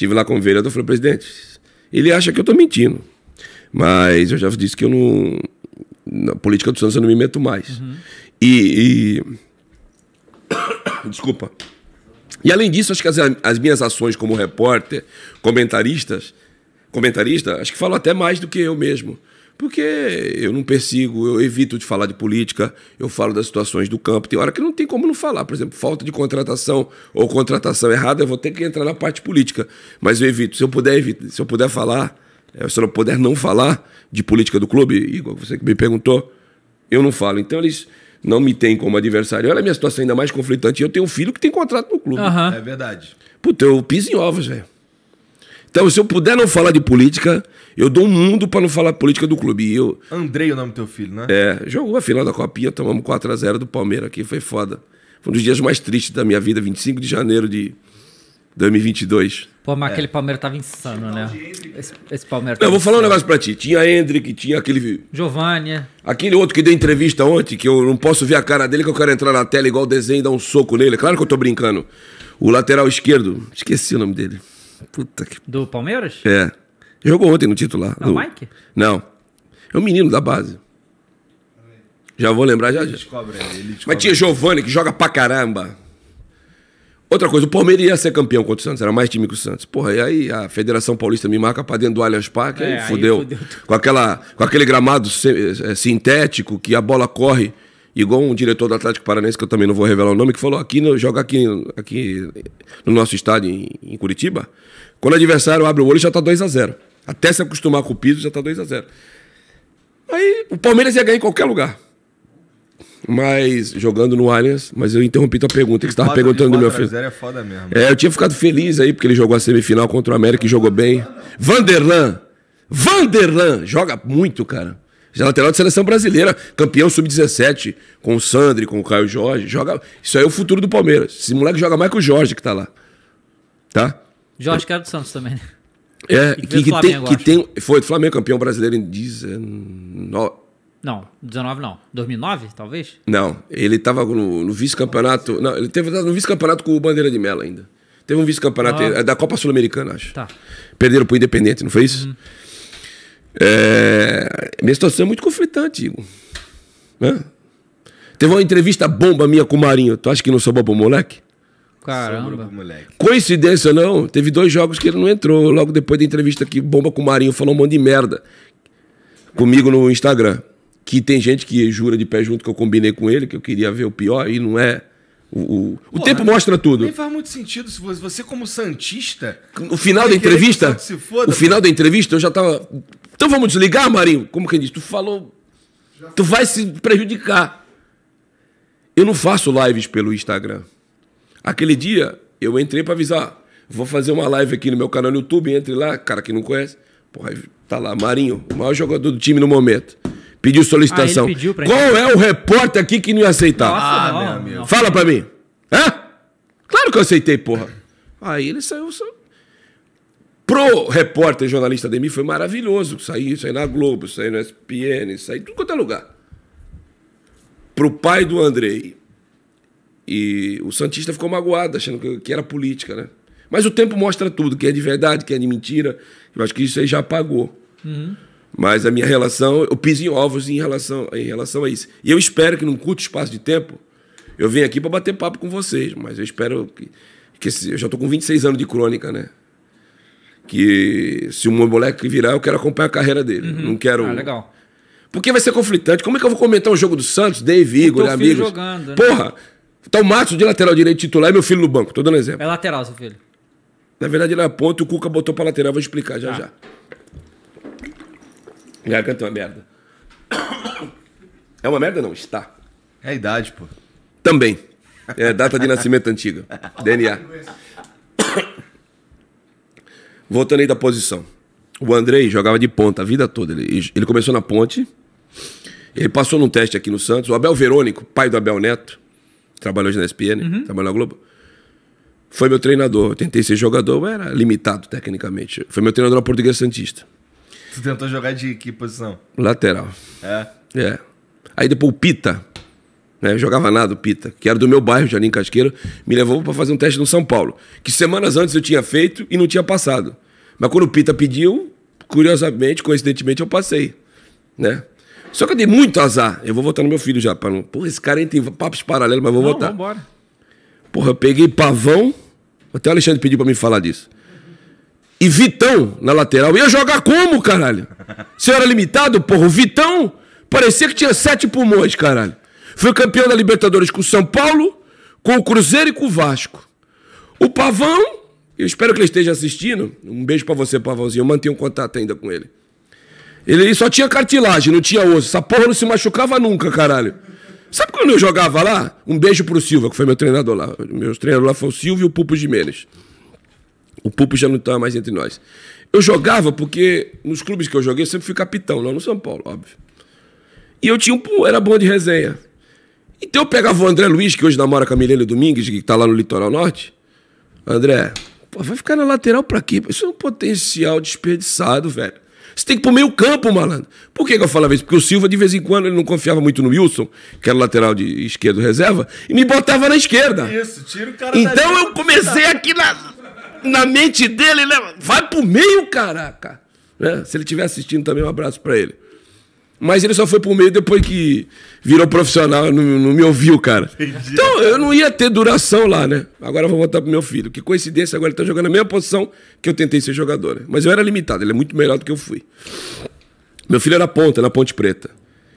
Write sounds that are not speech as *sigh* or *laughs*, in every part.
estive lá com o vereador, falei, presidente, ele acha que eu estou mentindo. Mas eu já disse que eu não. Na política do Santos eu não me meto mais. Uhum. E, e. *coughs* Desculpa. E além disso, acho que as, as minhas ações como repórter, comentaristas, comentarista, acho que falo até mais do que eu mesmo porque eu não persigo, eu evito de falar de política, eu falo das situações do campo. Tem hora que não tem como não falar, por exemplo, falta de contratação ou contratação errada, eu vou ter que entrar na parte política, mas eu evito. Se eu puder, evito. Se eu puder falar, eh, se eu não puder não falar de política do clube, igual você que me perguntou, eu não falo. Então eles não me tem como adversário. Olha a minha situação ainda mais conflitante. Eu tenho um filho que tem contrato no clube. Uhum. É verdade. Puta, eu piso em ovos, velho. Então, se eu puder não falar de política, eu dou um mundo para não falar política do clube. E eu... Andrei, é o nome do teu filho, né? É, jogou a final da Copinha, tomamos 4x0 do Palmeiras aqui, foi foda. Foi um dos dias mais tristes da minha vida, 25 de janeiro de 2022. Pô, mas é. aquele Palmeiras tava insano, né? Esse, esse Palmeiras. Não, eu vou falar um negócio pra ti. Tinha Hendrick, tinha aquele. Giovanni. Aquele outro que deu entrevista ontem, que eu não posso ver a cara dele, que eu quero entrar na tela igual o desenho e dar um soco nele. Claro que eu tô brincando. O lateral esquerdo, esqueci o nome dele. Puta que. Do Palmeiras? É. Jogou ontem no titular. É o no... Mike? Não. É um menino da base. Já vou lembrar já. Ele descobre, ele descobre. Mas tinha Giovani que joga pra caramba. Outra coisa, o Palmeiras ia ser campeão contra o Santos, era mais time que o Santos. Porra, e aí a Federação Paulista me marca pra dentro do Allianz Parque, é, aí, fudeu. aí fudeu. Com, aquela, com aquele gramado é, sintético que a bola corre Igual um diretor do Atlético Paranense, que eu também não vou revelar o nome, que falou aqui, joga aqui, aqui no nosso estádio em, em Curitiba. Quando o adversário abre o olho, já está 2 a 0 Até se acostumar com o piso, já está 2 a 0 Aí o Palmeiras ia ganhar em qualquer lugar. Mas jogando no Allianz, mas eu interrompi tua pergunta, que você estava perguntando do meu filho. É, foda mesmo. é, eu tinha ficado feliz aí, porque ele jogou a semifinal contra o América e jogou bem. Vanderlan! Vanderlan! Joga muito, cara. Já lateral de seleção brasileira, campeão sub-17, com o Sandri, com o Caio Jorge. Joga... Isso aí é o futuro do Palmeiras. Esse moleque joga mais que o Jorge que tá lá. Tá? Jorge, que era do Santos também, né? É, que, que, tem, que tem. Foi do Flamengo campeão brasileiro em 19. Não, 19 não. 2009, talvez? Não, ele tava no, no vice-campeonato. Não, ele teve no vice-campeonato com o Bandeira de Mela ainda. Teve um vice-campeonato ah. É da Copa Sul-Americana, acho. Tá. Perderam pro Independente, não foi isso? Uhum. É, minha situação é muito conflitante, Igor. Né? Teve uma entrevista bomba minha com o Marinho. Tu acha que não sou bobo moleque? Caramba. moleque. Coincidência não, teve dois jogos que ele não entrou. Logo depois da entrevista que bomba com o Marinho, falou um monte de merda comigo no Instagram. Que tem gente que jura de pé junto que eu combinei com ele, que eu queria ver o pior e não é. O, o, tempo mostra tudo. Nem faz muito sentido se você, como Santista. O final da entrevista. Se Foda, o final da entrevista eu já tava então vamos desligar, Marinho? Como que diz? Tu falou. Tu vai se prejudicar. Eu não faço lives pelo Instagram. Aquele dia eu entrei para avisar. Vou fazer uma live aqui no meu canal no YouTube, entre lá, cara que não conhece. Porra, tá lá, Marinho, o maior jogador do time no momento. Pediu solicitação. Ah, pediu Qual é o repórter aqui que não ia aceitar? Nossa, ah, não, meu Fala pra mim. Hã? Claro que eu aceitei, porra. Aí ele saiu, saiu Pro repórter e jornalista de mim foi maravilhoso. sair isso aí na Globo, sair no SPN, sair tudo quanto é lugar. Pro pai do Andrei. E o Santista ficou magoado, achando que era política, né? Mas o tempo mostra tudo, que é de verdade, que é de mentira. Eu acho que isso aí já apagou. Uhum. Mas a minha relação, eu piso em ovos em relação, em relação a isso. E eu espero que num curto espaço de tempo, eu venha aqui para bater papo com vocês, mas eu espero que. que eu já estou com 26 anos de crônica, né? que se o moleque virar, eu quero acompanhar a carreira dele. Uhum. Não quero. Ah, legal. Porque vai ser conflitante. Como é que eu vou comentar um jogo do Santos, Dave, Igor, amigos? Jogando, né? Porra! Tá o Matos de lateral direito titular e meu filho no banco. Tô dando exemplo. É lateral, seu filho. Na verdade, ele é ponta e o Cuca botou pra lateral. Vou explicar já tá. já. Já cantou uma merda. É uma merda, não? Está. É a idade, pô. Também. É data de nascimento antiga. *laughs* DNA. Voltando aí da posição. O Andrei jogava de ponta a vida toda. Ele, ele começou na ponte. Ele passou num teste aqui no Santos. O Abel Verônico, pai do Abel Neto, trabalhou hoje na ESPN, uhum. trabalhou na Globo. Foi meu treinador. Eu tentei ser jogador, mas era limitado tecnicamente. Foi meu treinador na Portuguesa Santista. Tu tentou jogar de que posição? Lateral. É. É. Aí depois o Pita, né? Eu jogava nada, o Pita, que era do meu bairro, Jardim Casqueiro, me levou para fazer um teste no São Paulo, que semanas antes eu tinha feito e não tinha passado. Mas quando o Pita pediu, curiosamente, coincidentemente, eu passei. Né? Só que eu dei muito azar. Eu vou votar no meu filho já. Pra não... Porra, esse cara entra tem papos paralelos, mas vou não, votar. embora. Porra, eu peguei pavão. Até o Alexandre pediu para me falar disso. E Vitão na lateral. Ia jogar como, caralho? Você era limitado, porra? O Vitão parecia que tinha sete pulmões, caralho. Foi campeão da Libertadores com o São Paulo, com o Cruzeiro e com o Vasco. O Pavão, eu espero que ele esteja assistindo. Um beijo para você, Pavãozinho. Eu mantenho um contato ainda com ele. Ele só tinha cartilagem, não tinha osso. Essa porra não se machucava nunca, caralho. Sabe quando eu jogava lá? Um beijo pro Silva, que foi meu treinador lá. Meus treinadores lá foram o Silva e o Pupo Jimenez. O Pupo já não estava tá mais entre nós. Eu jogava porque nos clubes que eu joguei eu sempre fui capitão, lá no São Paulo, óbvio. E eu tinha um. Era bom de resenha. Então eu pegava o André Luiz, que hoje namora com a Milene Domingues, que está lá no Litoral Norte. André, pô, vai ficar na lateral para quê? Isso é um potencial desperdiçado, velho. Você tem que ir pro meio campo, malandro. Por que, que eu falava isso? Porque o Silva, de vez em quando, ele não confiava muito no Wilson, que era lateral de esquerdo reserva, e me botava na esquerda. Isso, tira o cara Então eu comecei aqui na, na mente dele, né? vai pro meio, caraca. Né? Se ele estiver assistindo também, um abraço para ele. Mas ele só foi pro meio depois que virou profissional, não, não me ouviu, cara. Entendi. Então eu não ia ter duração lá, né? Agora eu vou voltar pro meu filho. Que coincidência, agora ele tá jogando na mesma posição que eu tentei ser jogador. Né? Mas eu era limitado, ele é muito melhor do que eu fui. Meu filho era ponta, na Ponte Preta.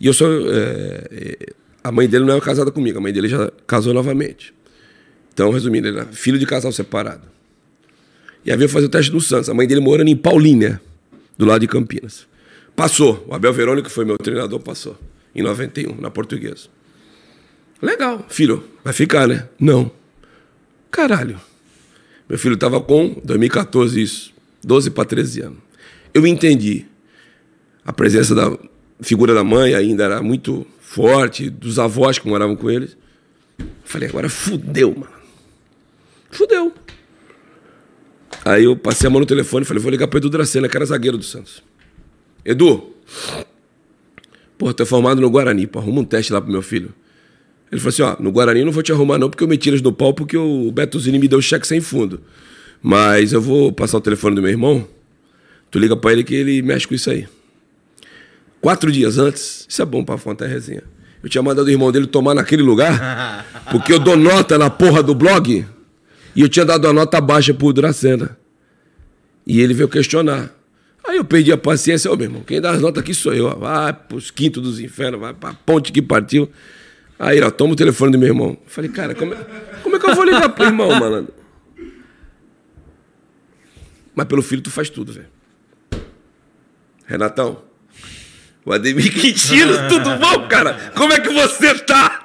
E eu sou. É, é a mãe dele não era é casada comigo, a mãe dele já casou novamente. Então, resumindo, ele era filho de casal separado. E aí veio fazer o teste do Santos. A mãe dele morando em Paulínia, do lado de Campinas. Passou. O Abel Verônico, que foi meu treinador, passou. Em 91, na portuguesa. Legal, filho, vai ficar, né? Não. Caralho. Meu filho estava com 2014, isso. 12 para 13 anos. Eu entendi. A presença da figura da mãe ainda era muito forte, dos avós que moravam com eles. Falei, agora fudeu, mano. Fudeu. Aí eu passei a mão no telefone e falei, vou ligar para Edu Dracena, que era zagueiro do Santos. Edu, pô, tô formado no Guarani, pô, arruma um teste lá pro meu filho. Ele falou assim: ó, no Guarani eu não vou te arrumar não, porque eu me tiras do pau, porque o Betuzini me deu cheque sem fundo. Mas eu vou passar o telefone do meu irmão, tu liga pra ele que ele mexe com isso aí. Quatro dias antes, isso é bom pra fonte é resenha. Eu tinha mandado o irmão dele tomar naquele lugar, *laughs* porque eu dou nota na porra do blog, e eu tinha dado a nota baixa pro Duracena. E ele veio questionar. Aí eu perdi a paciência, ô meu irmão, quem dá as notas aqui sou eu. Vai pros quintos dos infernos, vai pra ponte que partiu. Aí, ó, toma o telefone do meu irmão. falei, cara, como é, como é, que eu vou ligar pro irmão, malandro? Mas pelo filho tu faz tudo, velho. Renatão, o Ademir Quintino, tudo bom, cara? Como é que você tá?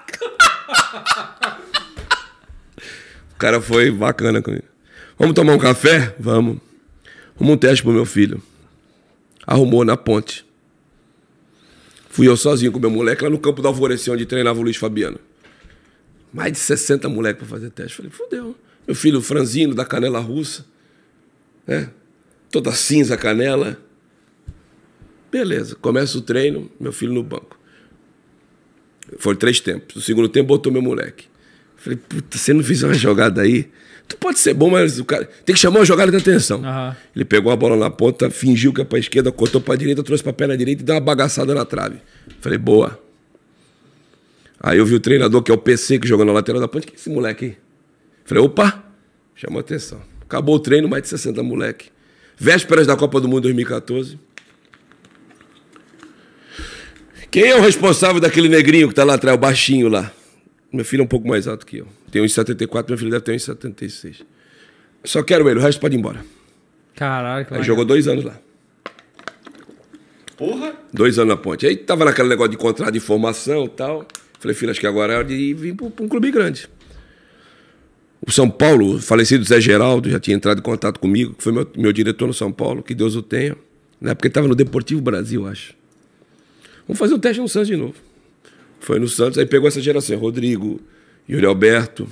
o cara foi bacana comigo. Vamos tomar um café? Vamos. Vamos um teste pro meu filho arrumou na ponte. Fui eu sozinho com meu moleque lá no campo da Alvorecer, onde treinava o Luiz Fabiano. Mais de 60 moleques para fazer teste. Falei, fudeu. Meu filho franzino, da canela russa. Né? Toda cinza canela. Beleza, começa o treino, meu filho no banco. Foram três tempos. No segundo tempo botou meu moleque. Falei, puta, você não fez uma jogada aí, tu pode ser bom, mas o cara tem que chamar uma jogada de atenção. Uhum. Ele pegou a bola na ponta, fingiu que é pra esquerda, cortou pra direita, trouxe pra perna direita e deu uma bagaçada na trave. Falei, boa. Aí eu vi o treinador, que é o PC, que jogou na lateral da ponte, que é esse moleque aí? Falei, opa, chamou atenção. Acabou o treino, mais de 60 moleque. Vésperas da Copa do Mundo 2014. Quem é o responsável daquele negrinho que tá lá atrás, o baixinho lá? Meu filho é um pouco mais alto que eu. Tem 1,74, meu filho deve ter 1,76. Só quero ele, o resto pode ir embora. Caralho, claro. Aí jogou dois anos lá. Porra! Dois anos na ponte. Aí tava naquele negócio de contrato de formação e tal. Falei, filho, acho que agora é hora de vir para um clube grande. O São Paulo, o falecido Zé Geraldo, já tinha entrado em contato comigo, que foi meu, meu diretor no São Paulo, que Deus o tenha. Na época ele estava no Deportivo Brasil, acho. Vamos fazer o teste no Santos de novo. Foi no Santos, aí pegou essa geração, Rodrigo, Yuri Alberto.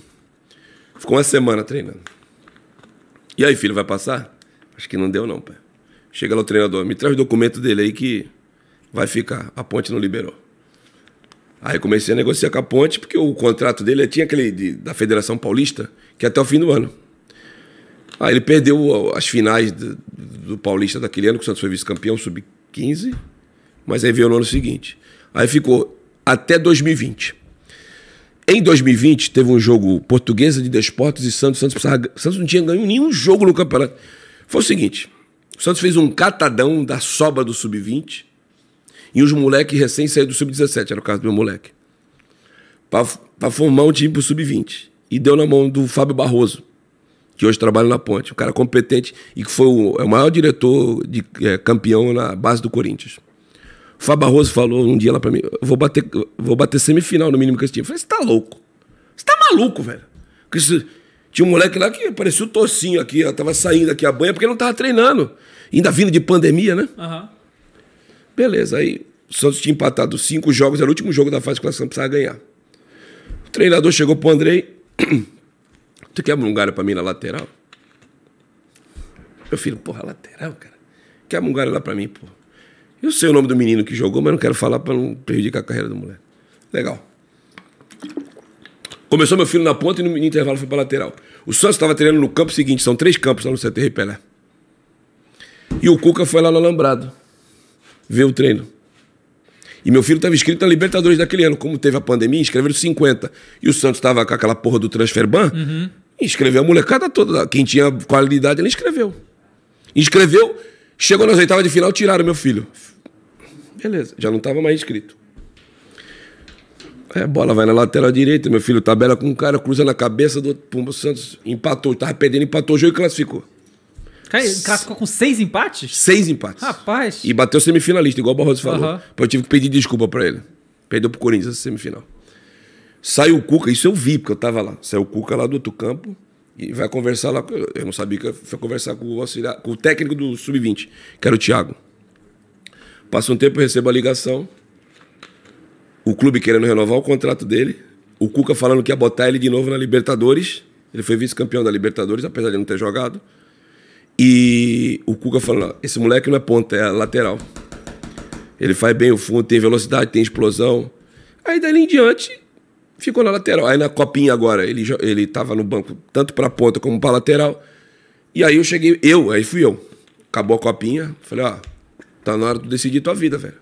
Ficou uma semana treinando. E aí, filho, vai passar? Acho que não deu não, pai. Chega lá o treinador, me traz o documento dele aí que vai ficar. A ponte não liberou. Aí comecei a negociar com a ponte, porque o contrato dele tinha aquele de, da Federação Paulista, que é até o fim do ano. Aí ele perdeu as finais do, do Paulista daquele ano, que o Santos foi vice-campeão, sub-15, mas aí veio no ano seguinte. Aí ficou até 2020. Em 2020, teve um jogo portuguesa de Desportos e Santos. Santos, Santos não tinha ganho nenhum jogo no campeonato. Foi o seguinte: o Santos fez um catadão da sobra do sub-20 e os moleques recém saíram do sub-17, era o caso do meu moleque, para formar um time pro sub-20. E deu na mão do Fábio Barroso, que hoje trabalha na Ponte, um cara competente e que foi o, é o maior diretor de é, campeão na base do Corinthians. Fábio Barroso falou um dia lá pra mim: vou bater, vou bater semifinal no mínimo com esse time. Eu falei: você tá louco? Você tá maluco, velho? Esse... Tinha um moleque lá que parecia o tocinho aqui, ó, tava saindo aqui a banha porque não tava treinando. Ainda vindo de pandemia, né? Uhum. Beleza, aí o Santos tinha empatado cinco jogos, era o último jogo da fase de classificação, precisava ganhar. O treinador chegou pro Andrei: *clears throat* tu quer um galho pra mim na lateral? Meu filho, porra, lateral, cara. Quer um galho lá pra mim, porra. Eu sei o nome do menino que jogou, mas não quero falar para não prejudicar a carreira do moleque. Legal. Começou meu filho na ponta e no intervalo foi para lateral. O Santos estava treinando no campo seguinte, são três campos lá no CT Pelé. E o Cuca foi lá no Alambrado ver o treino. E meu filho estava inscrito na Libertadores daquele ano. Como teve a pandemia, inscreveram 50. E o Santos estava com aquela porra do transfer Uhum. Inscreveu a molecada toda. Quem tinha qualidade, ele inscreveu. Inscreveu Chegou nas oitavas de final, tiraram meu filho. Beleza, já não estava mais inscrito. Aí é, a bola vai na lateral direita, meu filho tabela com um cara, cruza na cabeça do outro. Pumba Santos empatou, tava perdendo, empatou o jogo e classificou. Classificou com seis empates? Seis empates. Rapaz. E bateu semifinalista, igual o Barroso falou. Uhum. Eu tive que pedir desculpa para ele. Perdeu pro Corinthians a semifinal. Saiu o Cuca, isso eu vi, porque eu tava lá. Saiu o Cuca lá do outro campo. E vai conversar lá. Eu não sabia que foi conversar com o, auxiliar, com o técnico do Sub-20, que era o Thiago. Passa um tempo, eu recebo a ligação. O clube querendo renovar o contrato dele. O Cuca falando que ia botar ele de novo na Libertadores. Ele foi vice-campeão da Libertadores, apesar de não ter jogado. E o Cuca falando: esse moleque não é ponta, é lateral. Ele faz bem o fundo, tem velocidade, tem explosão. Aí dali em diante, ficou na lateral. Aí na copinha agora, ele ele estava no banco tanto para ponta como para lateral. E aí eu cheguei, eu, aí fui eu. Acabou a copinha, falei, ó, tá na hora de decidir tua vida, velho.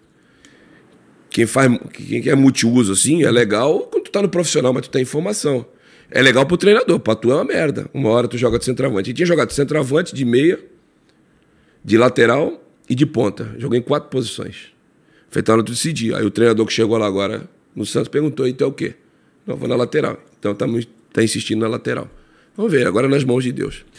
Quem faz, quem é multiuso assim, é legal quando tu tá no profissional, mas tu tem informação. É legal pro treinador, pra tu é uma merda. Uma hora tu joga de centroavante. E tinha jogado de centroavante, de meia, de lateral e de ponta. Joguei em quatro posições. Feitaram tu decidir. Aí o treinador que chegou lá agora no Santos perguntou: então é o quê? Não, vou na lateral. Então estamos tá, tá insistindo na lateral. Vamos ver, agora nas mãos de Deus.